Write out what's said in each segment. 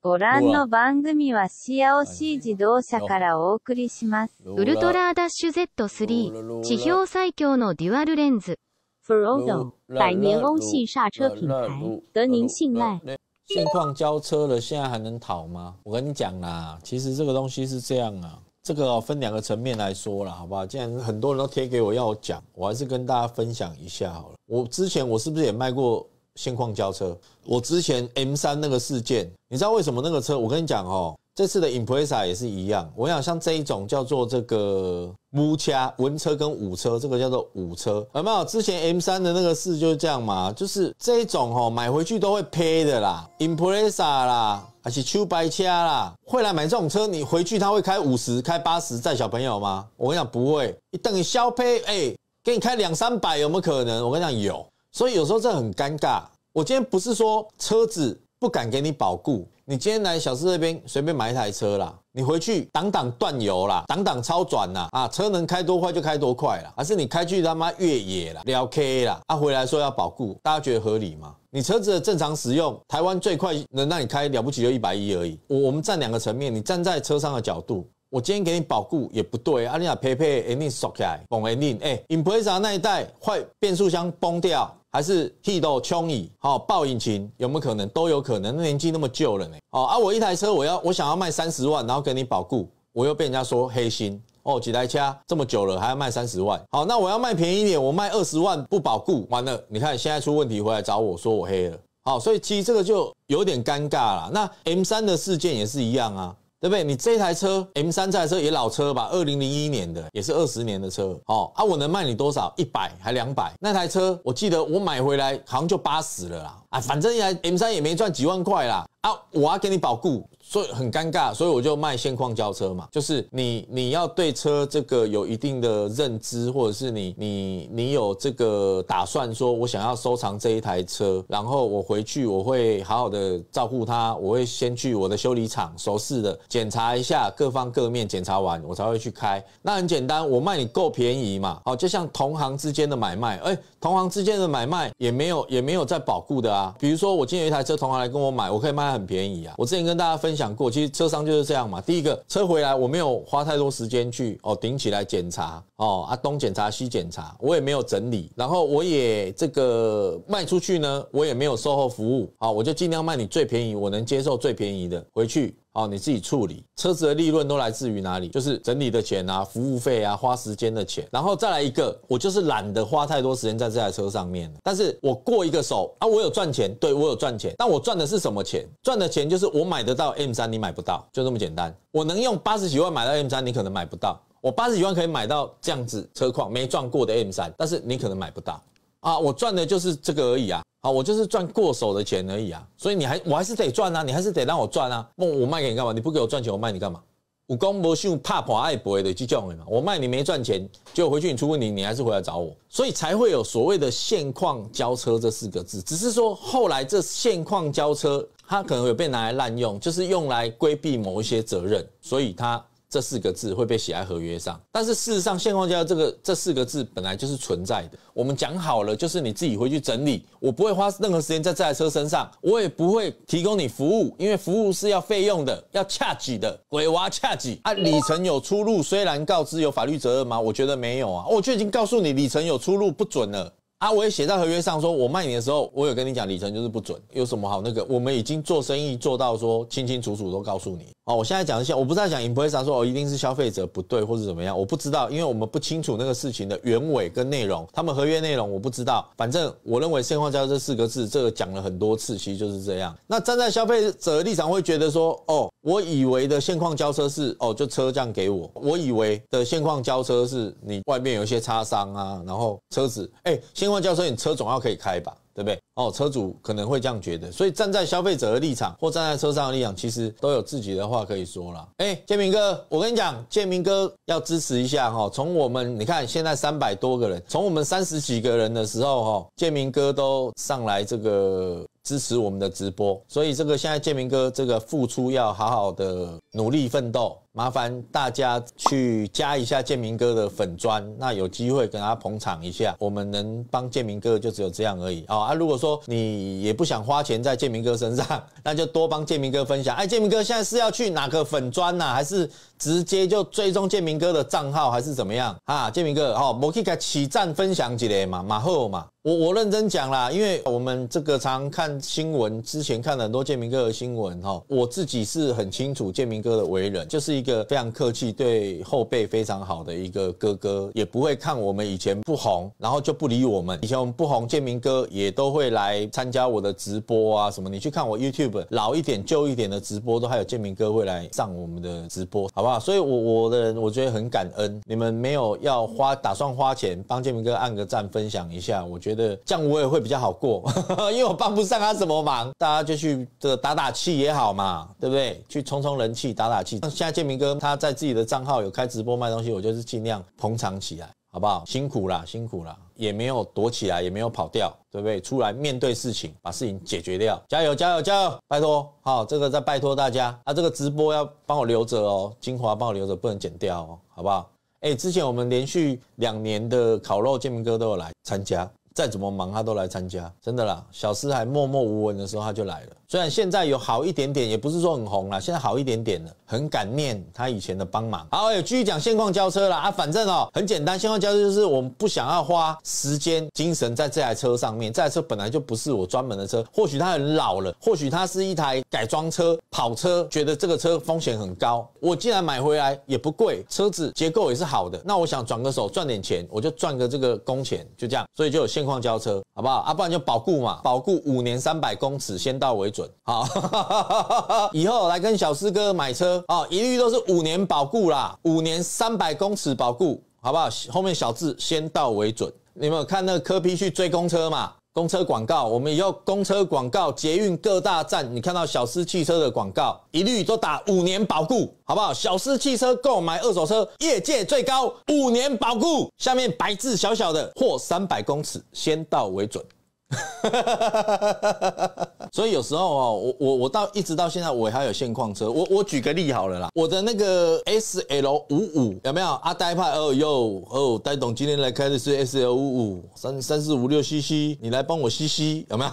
ご覧の番組はシアオシー自動車からお送りします。ウルトラダッシュ Z3、地表最強のデュアルレンジン、百年欧系刹车品牌德宁信赖。现况交车了，现在还能讨吗？我跟你讲啦，其实这个东西是这样啊，这个分两个层面来说了，好不好？既然很多人都贴给我要讲，我还是跟大家分享一下好了。我之前我是不是也卖过？现况交车，我之前 M 三那个事件，你知道为什么那个车？我跟你讲哦，这次的 Impreza 也是一样。我想像这一种叫做这个木车、文车跟武车，这个叫做武车，有没有？之前 M 三的那个事就是这样嘛，就是这一种哦，买回去都会赔的啦，Impreza 啦，还是秋白车啦，会来买这种车？你回去他会开五十、开八十载小朋友吗？我跟你讲不会，等于削赔，哎，给你开两三百有没有可能？我跟你讲有。所以有时候这很尴尬。我今天不是说车子不敢给你保固，你今天来小四这边随便买一台车啦，你回去挡挡断油啦，挡挡超转啦，啊，车能开多快就开多快啦，而是你开去他妈越野啦，聊 K 啦，他回来说要保固，大家觉得合理吗？你车子的正常使用，台湾最快能让你开了不起就一百一而已。我我们站两个层面，你站在车商的角度，我今天给你保固也不对。阿你啊，佩佩，哎，你锁起来，崩，哎，哎，Impreza 那一代坏变速箱崩掉。还是替到穷矣，好报引情有没有可能都有可能，那年纪那么旧了呢？哦，啊，我一台车我要我想要卖三十万，然后给你保固，我又被人家说黑心哦，几台车这么久了还要卖三十万，好，那我要卖便宜一点，我卖二十万不保固，完了，你看现在出问题回来找我说我黑了，好，所以其实这个就有点尴尬了。那 M 三的事件也是一样啊。对不对？你这台车 M 三这台车也老车吧？二零零一年的，也是二十年的车哦。啊，我能卖你多少？一百还两百？那台车我记得我买回来好像就八十了啦。啊，反正一台 M 三也没赚几万块啦。啊，我要给你保固。所以很尴尬，所以我就卖现况轿车嘛，就是你你要对车这个有一定的认知，或者是你你你有这个打算，说我想要收藏这一台车，然后我回去我会好好的照顾它，我会先去我的修理厂熟识的检查一下各方各面，检查完我才会去开。那很简单，我卖你够便宜嘛？好，就像同行之间的买卖，哎，同行之间的买卖也没有也没有在保固的啊。比如说我今天有一台车，同行来跟我买，我可以卖很便宜啊。我之前跟大家分享。想过，其实车商就是这样嘛。第一个车回来，我没有花太多时间去哦顶起来检查哦，啊东检查西检查，我也没有整理，然后我也这个卖出去呢，我也没有售后服务，啊。我就尽量卖你最便宜，我能接受最便宜的回去。哦，你自己处理车子的利润都来自于哪里？就是整理的钱啊，服务费啊，花时间的钱。然后再来一个，我就是懒得花太多时间在这台车上面但是我过一个手啊，我有赚钱，对我有赚钱。但我赚的是什么钱？赚的钱就是我买得到 M 三，你买不到，就这么简单。我能用八十几万买到 M 三，你可能买不到。我八十几万可以买到这样子车况没撞过的 M 三，但是你可能买不到。啊，我赚的就是这个而已啊！啊，我就是赚过手的钱而已啊！所以你还我还是得赚啊，你还是得让我赚啊！我我卖给你干嘛？你不给我赚钱，我卖你干嘛？武功不训怕跑爱博的就叫你嘛！我卖你没赚钱，结果回去你出问题，你还是回来找我，所以才会有所谓的“现况交车”这四个字。只是说后来这“现况交车”它可能会被拿来滥用，就是用来规避某一些责任，所以它。这四个字会被写在合约上，但是事实上，现况交这个这四个字本来就是存在的。我们讲好了，就是你自己回去整理，我不会花任何时间在这台车身上，我也不会提供你服务，因为服务是要费用的，要恰 h 的，鬼娃恰 h 啊！里程有出入，虽然告知有法律责任吗？我觉得没有啊，我就已经告诉你里程有出入不准了。啊，我也写在合约上，说我卖你的时候，我有跟你讲里程就是不准，有什么好那个？我们已经做生意做到说清清楚楚都告诉你哦。我现在讲一下，我不是在讲影博会上说哦，一定是消费者不对或者怎么样，我不知道，因为我们不清楚那个事情的原委跟内容，他们合约内容我不知道。反正我认为现况交这四个字，这个讲了很多次，其实就是这样。那站在消费者的立场会觉得说，哦，我以为的现况交车是哦，就车这样给我，我以为的现况交车是你外面有一些擦伤啊，然后车子哎现另外，教授，你车总要可以开吧，对不对？哦，车主可能会这样觉得，所以站在消费者的立场或站在车上的立场，其实都有自己的话可以说了。哎，建明哥，我跟你讲，建明哥要支持一下哈。从我们你看，现在三百多个人，从我们三十几个人的时候哈，建明哥都上来这个支持我们的直播，所以这个现在建明哥这个付出要好好的。努力奋斗，麻烦大家去加一下建明哥的粉砖，那有机会跟他捧场一下，我们能帮建明哥就只有这样而已啊！啊，如果说你也不想花钱在建明哥身上，那就多帮建明哥分享。哎，建明哥现在是要去哪个粉砖呢？还是直接就追踪建明哥的账号，还是怎么样啊？建明哥，好，我可以给起站分享几咧嘛？马后嘛？我我认真讲啦，因为我们这个常看新闻，之前看了很多建明哥的新闻哈，我自己是很清楚建明。哥。哥的为人就是一个非常客气，对后辈非常好的一个哥哥，也不会看我们以前不红，然后就不理我们。以前我们不红，建明哥也都会来参加我的直播啊，什么？你去看我 YouTube 老一点、旧一点的直播，都还有建明哥会来上我们的直播，好不好？所以，我我的人我觉得很感恩你们没有要花，打算花钱帮建明哥按个赞，分享一下，我觉得这样我也会比较好过，因为我帮不上他什么忙，大家就去这打打气也好嘛，对不对？去冲冲人气。打打气，那现在建明哥他在自己的账号有开直播卖东西，我就是尽量捧场起来，好不好？辛苦啦，辛苦啦，也没有躲起来，也没有跑掉，对不对？出来面对事情，把事情解决掉，加油，加油，加油！拜托，好，这个再拜托大家啊，这个直播要帮我留着哦，精华帮我留着，不能剪掉，哦，好不好？哎，之前我们连续两年的烤肉，建明哥都有来参加，再怎么忙他都来参加，真的啦，小诗还默默无闻的时候他就来了。虽然现在有好一点点，也不是说很红了，现在好一点点了，很感念他以前的帮忙。好，有继续讲现况交车了啊，反正哦很简单，现况交车就是我们不想要花时间、精神在这台车上面，这台车本来就不是我专门的车，或许它很老了，或许它是一台改装车、跑车，觉得这个车风险很高。我既然买回来也不贵，车子结构也是好的，那我想转个手赚点钱，我就赚个这个工钱，就这样，所以就有现况交车，好不好？啊，不然就保固嘛，保固五年三百公尺，先到为主。准好，以后来跟小师哥买车啊，一律都是五年保固啦，五年三百公尺保固，好不好？后面小智先到为准。你们有看那柯批去追公车嘛？公车广告，我们后公车广告，捷运各大站，你看到小狮汽车的广告，一律都打五年保固，好不好？小狮汽车购买二手车，业界最高五年保固。下面白字小小的或三百公尺，先到为准。哈，所以有时候哦，我我我到一直到现在我还有现况车，我我举个例好了啦，我的那个 SL 五五有没有？阿呆派哦哟哦，呆董今天来开的是 SL 五五，三三四五六 CC，你来帮我吸吸有没有？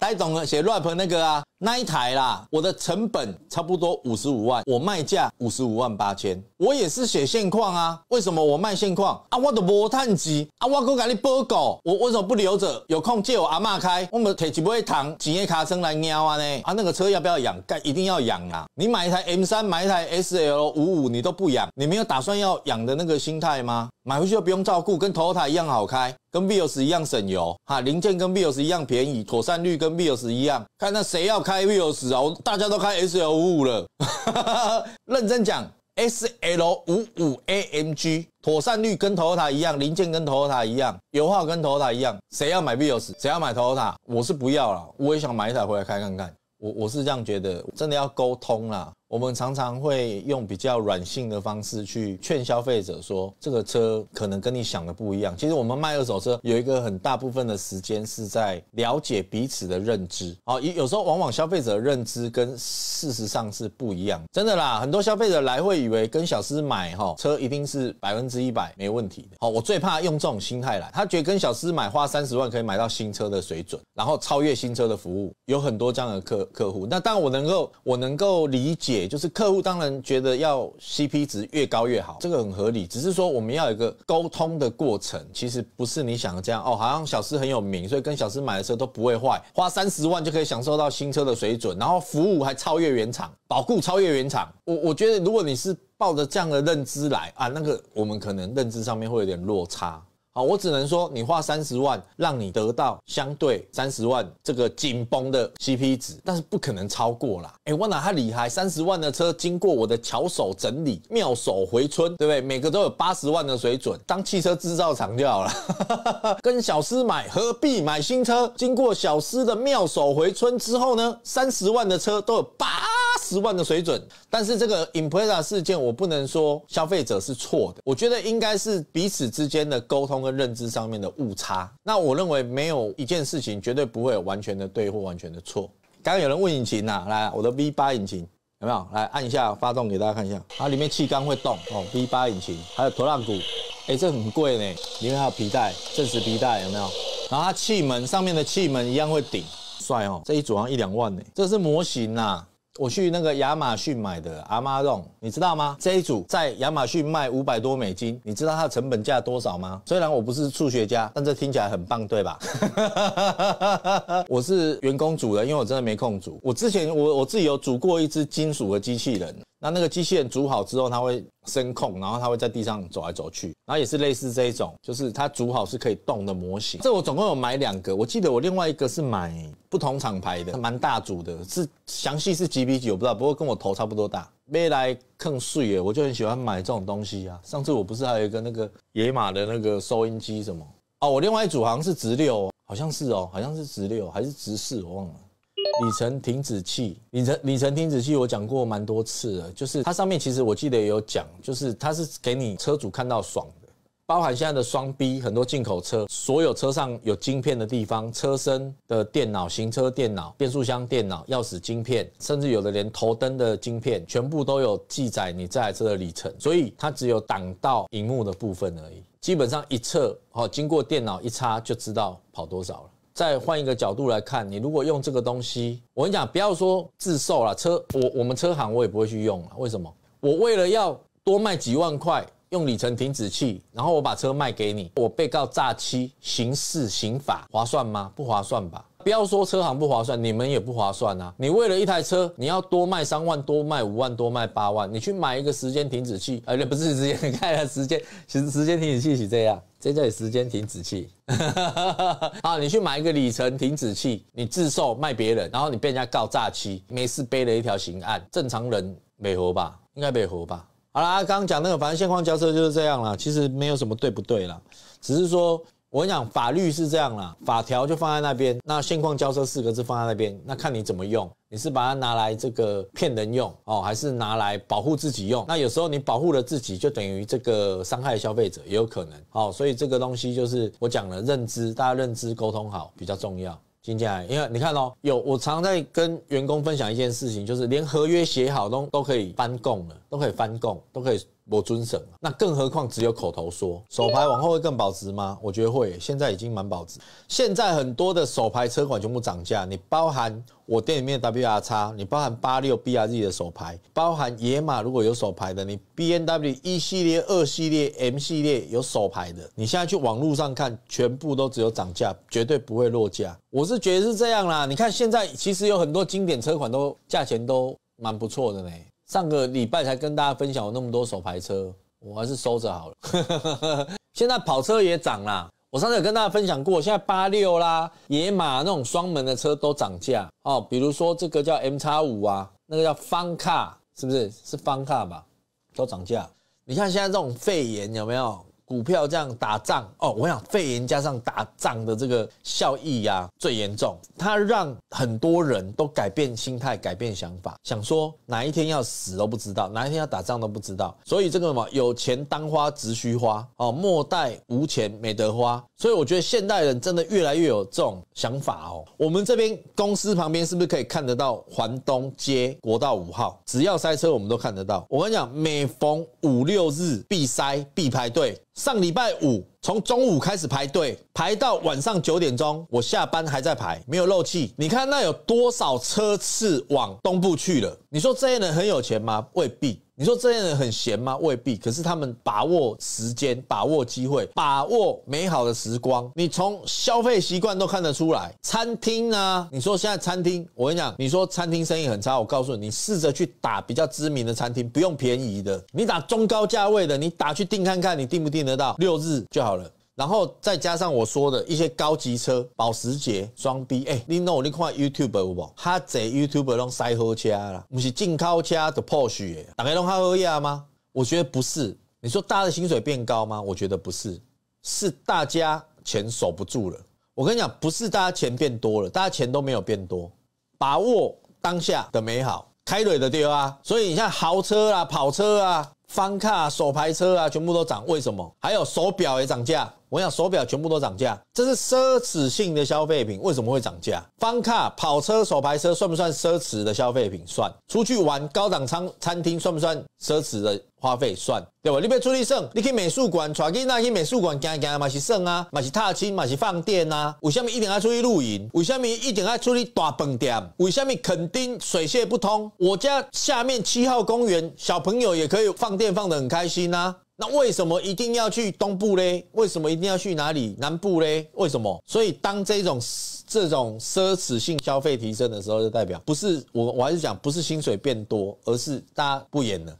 呆 董写 rap 那个啊。那一台啦，我的成本差不多五十五万，我卖价五十五万八千，我也是写现况啊。为什么我卖现况啊？我的涡炭机啊，我够给你包搞，我为什么不留着？有空借我阿妈开，我们提几杯糖，几页卡森来喵啊呢？啊，那个车要不要养？该一定要养啊！你买一台 M 三，买一台 SL 五五，你都不养，你没有打算要养的那个心态吗？买回去就不用照顾，跟头号塔一样好开，跟 v i o s 一样省油，哈，零件跟 v i o s 一样便宜，妥善率跟 v i o s 一样。看那谁要开 v i o s 啊？我大家都开 SL 五五了。认真讲，SL 五五 AMG 妥善率跟头号塔一样，零件跟头号塔一样，油耗跟头号塔一样。谁要买 v i o s 谁要买头号塔？我是不要了，我也想买一台回来开看看。我我是这样觉得，真的要沟通啦。我们常常会用比较软性的方式去劝消费者说，这个车可能跟你想的不一样。其实我们卖二手车有一个很大部分的时间是在了解彼此的认知。好，有时候往往消费者的认知跟事实上是不一样。真的啦，很多消费者来会以为跟小司买哈车一定是百分之一百没问题的。好，我最怕用这种心态来，他觉得跟小司买花三十万可以买到新车的水准，然后超越新车的服务，有很多这样的客客户。那但我能够我能够理解。也就是客户当然觉得要 CP 值越高越好，这个很合理。只是说我们要有一个沟通的过程，其实不是你想的这样哦。好像小狮很有名，所以跟小狮买的车都不会坏，花三十万就可以享受到新车的水准，然后服务还超越原厂，保固超越原厂。我我觉得如果你是抱着这样的认知来啊，那个我们可能认知上面会有点落差。好，我只能说你花三十万，让你得到相对三十万这个紧绷的 CP 值，但是不可能超过啦。哎，我哪怕厉害？三十万的车，经过我的巧手整理，妙手回春，对不对？每个都有八十万的水准，当汽车制造厂就好了。跟小司买何必买新车？经过小司的妙手回春之后呢，三十万的车都有八。十万的水准，但是这个 Impreza 事件，我不能说消费者是错的，我觉得应该是彼此之间的沟通跟认知上面的误差。那我认为没有一件事情绝对不会有完全的对或完全的错。刚刚有人问引擎呐，来，我的 V 八引擎有没有？来按一下发动，给大家看一下，它里面气缸会动哦。V 八引擎还有头浪鼓，哎，这很贵呢，里面还有皮带，正时皮带有没有？然后它气门上面的气门一样会顶，帅哦，这一组好像一两万呢。这是模型呐。我去那个亚马逊买的 a m a 你知道吗？这一组在亚马逊卖五百多美金，你知道它的成本价多少吗？虽然我不是数学家，但这听起来很棒，对吧？我是员工煮的，因为我真的没空煮。我之前我我自己有煮过一只金属的机器人。那那个机器人煮好之后，它会声控，然后它会在地上走来走去，然后也是类似这一种，就是它煮好是可以动的模型。这我总共有买两个，我记得我另外一个是买不同厂牌的，蛮大组的，是详细是几几我不知道，不过跟我头差不多大。没来更税耶，我就很喜欢买这种东西啊。上次我不是还有一个那个野马的那个收音机什么？哦，我另外一组好像是直六，好像是哦，好像是直六还是直四，我忘了。里程停止器，里程里程停止器，我讲过蛮多次了，就是它上面其实我记得也有讲，就是它是给你车主看到爽的，包含现在的双 B，很多进口车，所有车上有晶片的地方，车身的电脑、行车电脑、变速箱电脑、钥匙晶片，甚至有的连头灯的晶片，全部都有记载你这台车的里程，所以它只有挡到荧幕的部分而已，基本上一测，好，经过电脑一插就知道跑多少了。再换一个角度来看，你如果用这个东西，我跟你讲，不要说自售了，车我我们车行我也不会去用了。为什么？我为了要多卖几万块，用里程停止器，然后我把车卖给你，我被告诈欺，刑事刑法划算吗？不划算吧。不要说车行不划算，你们也不划算啊！你为了一台车，你要多卖三万多，卖五万多，卖八万，你去买一个时间停止器，而、且不是时间，你看下时间，其实时间停止器是这样，这叫时间停止器。好，你去买一个里程停止器，你自售卖别人，然后你被人家告诈欺，没事背了一条刑案，正常人没活吧？应该没活吧？好啦，刚刚讲那个，反正现况交车就是这样啦，其实没有什么对不对啦，只是说。我跟你讲法律是这样啦，法条就放在那边，那现况交涉四个字放在那边，那看你怎么用，你是把它拿来这个骗人用哦，还是拿来保护自己用？那有时候你保护了自己，就等于这个伤害消费者也有可能哦。所以这个东西就是我讲了认知，大家认知沟通好比较重要。金进来，因为你看哦，有我常在跟员工分享一件事情，就是连合约写好都都可以翻供了，都可以翻供，都可以。我遵守那更何况只有口头说，手牌往后会更保值吗？我觉得会，现在已经蛮保值。现在很多的手牌车款全部涨价，你包含我店里面 W R 叉，你包含八六 B R Z 的手牌，包含野马如果有手牌的，你 B N W 一系列、二系列、M 系列有手牌的，你现在去网络上看，全部都只有涨价，绝对不会落价。我是觉得是这样啦。你看现在其实有很多经典车款都价钱都蛮不错的呢。上个礼拜才跟大家分享了那么多手牌车，我还是收着好了。现在跑车也涨啦，我上次有跟大家分享过，现在八六啦、野马那种双门的车都涨价哦。比如说这个叫 M 叉五啊，那个叫 Fun Car，是不是？是 Fun Car 吧？都涨价。你看现在这种肺炎有没有？股票这样打仗哦，我想肺炎加上打仗的这个效益呀，最严重。它让很多人都改变心态、改变想法，想说哪一天要死都不知道，哪一天要打仗都不知道。所以这个嘛，有钱当花直需花哦，莫待无钱没得花。所以我觉得现代人真的越来越有这种想法哦。我们这边公司旁边是不是可以看得到环东街国道五号？只要塞车，我们都看得到。我跟你讲，每逢五六日必塞必排队。上礼拜五从中午开始排队，排到晚上九点钟，我下班还在排，没有漏气。你看那有多少车次往东部去了？你说这些人很有钱吗？未必。你说这些人很闲吗？未必，可是他们把握时间，把握机会，把握美好的时光。你从消费习惯都看得出来。餐厅呢？你说现在餐厅，我跟你讲，你说餐厅生意很差，我告诉你，你试着去打比较知名的餐厅，不用便宜的，你打中高价位的，你打去订看看，你订不订得到？六日就好了。然后再加上我说的一些高级车，保时捷装逼哎，你弄你看 YouTube 无宝，他贼 YouTube 弄塞好车了，不是进口车的 Porsche，打开弄喝喝家吗？我觉得不是。你说大家的薪水变高吗？我觉得不是，是大家钱守不住了。我跟你讲，不是大家钱变多了，大家钱都没有变多。把握当下的美好，开瑞的对啊。所以你像豪车啊、跑车啊、方卡、手牌车啊，全部都涨，为什么？还有手表也涨价。我想手表全部都涨价，这是奢侈性的消费品，为什么会涨价？方卡、跑车、手牌车算不算奢侈的消费品？算。出去玩高档餐餐厅算不算奢侈的花费？算，对吧？你别出去省，你去美术馆，抓紧那去美术馆行行嘛，是省啊，嘛是踏青，嘛是放电啊。为什么一定要出去露营？为什么一定要出去大饭店？为什么肯定水泄不通？我家下面七号公园小朋友也可以放电放的很开心呐。那为什么一定要去东部嘞？为什么一定要去哪里南部嘞？为什么？所以当这种这种奢侈性消费提升的时候，就代表不是我我还是讲不是薪水变多，而是大家不演了。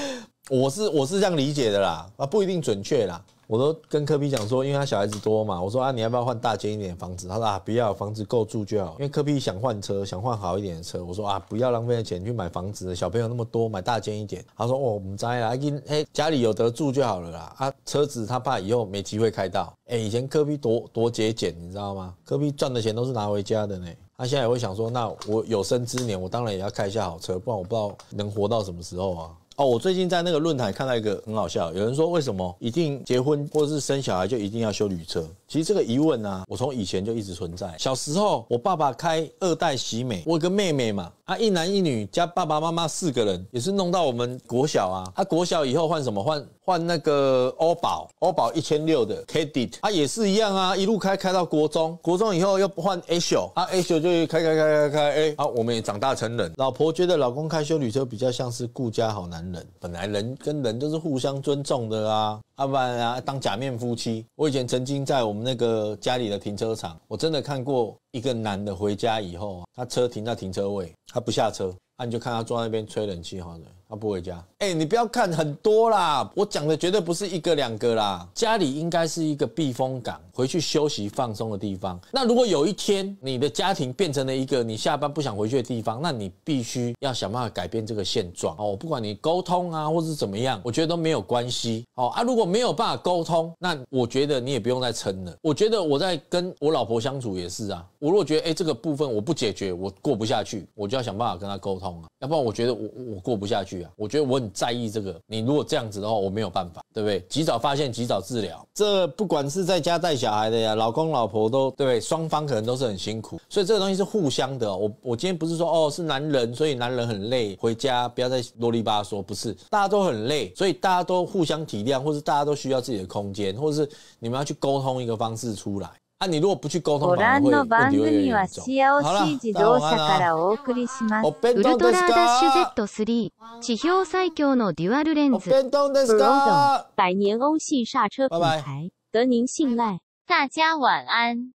我是我是这样理解的啦，啊不一定准确啦。我都跟科比讲说，因为他小孩子多嘛，我说啊，你要不要换大间一点的房子？他说啊，不要，房子够住就好。因为科比想换车，想换好一点的车。我说啊，不要浪费钱去买房子，小朋友那么多，买大间一点。他说哦，我们宅啊，哎，家里有得住就好了啦。啊，车子他怕以后没机会开到。哎，以前科比多多节俭，你知道吗？科比赚的钱都是拿回家的呢。他现在也会想说，那我有生之年，我当然也要开一下好车，不然我不知道能活到什么时候啊。哦，我最近在那个论坛看到一个很好笑，有人说为什么一定结婚或者是生小孩就一定要修旅车？其实这个疑问啊，我从以前就一直存在。小时候我爸爸开二代喜美，我有个妹妹嘛。啊，一男一女加爸爸妈妈四个人，也是弄到我们国小啊。他国小以后换什么？换换那个欧宝，欧宝一千六的 K D，啊也是一样啊，一路开开到国中，国中以后又换 A o 啊 A o 就开开开开开 A，啊我们也长大成人。老婆觉得老公开修旅车比较像是顾家好男人，本来人跟人都是互相尊重的啊，阿不然啊当假面夫妻。我以前曾经在我们那个家里的停车场，我真的看过。一个男的回家以后他车停在停车位，他不下车啊，你就看他坐在那边吹冷气，哈，他不回家。哎，你不要看很多啦，我讲的绝对不是一个两个啦。家里应该是一个避风港，回去休息放松的地方。那如果有一天你的家庭变成了一个你下班不想回去的地方，那你必须要想办法改变这个现状哦。不管你沟通啊，或是怎么样，我觉得都没有关系哦啊。如果没有办法沟通，那我觉得你也不用再撑了。我觉得我在跟我老婆相处也是啊。我如果觉得哎，这个部分我不解决，我过不下去，我就要想办法跟他沟通啊，要不然我觉得我我过不下去啊，我觉得我很在意这个。你如果这样子的话，我没有办法，对不对？及早发现，及早治疗。这不管是在家带小孩的呀，老公老婆都对，双方可能都是很辛苦，所以这个东西是互相的。我我今天不是说哦，是男人，所以男人很累，回家不要再啰里吧嗦，不是，大家都很累，所以大家都互相体谅，或是大家都需要自己的空间，或是你们要去沟通一个方式出来。啊，你如果不去沟通，可能会误以为。好了，晚安。哦，奔东的哥。哦，奔东的哥。拜拜。百年欧系刹车品牌，得您信赖。大家晚安。